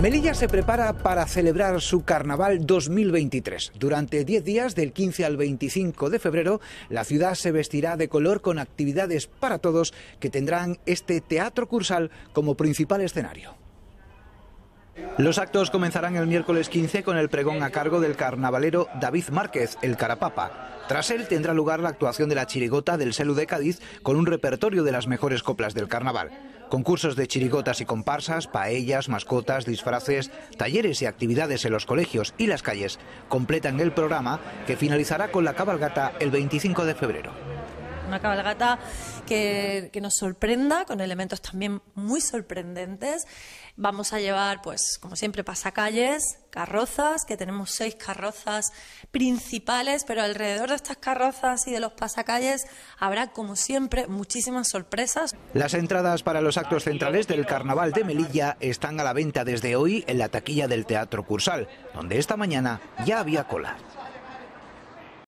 Melilla se prepara para celebrar su Carnaval 2023. Durante 10 días, del 15 al 25 de febrero, la ciudad se vestirá de color con actividades para todos que tendrán este teatro cursal como principal escenario. Los actos comenzarán el miércoles 15 con el pregón a cargo del carnavalero David Márquez, el Carapapa. Tras él tendrá lugar la actuación de la chirigota del SELU de Cádiz con un repertorio de las mejores coplas del carnaval. Concursos de chirigotas y comparsas, paellas, mascotas, disfraces, talleres y actividades en los colegios y las calles completan el programa que finalizará con la cabalgata el 25 de febrero una cabalgata que, nos sorprenda, con elementos también muy sorprendentes. Vamos a llevar, pues, como siempre, pasacalles, carrozas, que tenemos seis carrozas principales, pero alrededor de estas carrozas y de los pasacalles habrá, como siempre, muchísimas sorpresas. Las entradas para los actos centrales del Carnaval de Melilla están a la venta desde hoy en la taquilla del Teatro Cursal, donde esta mañana ya había cola.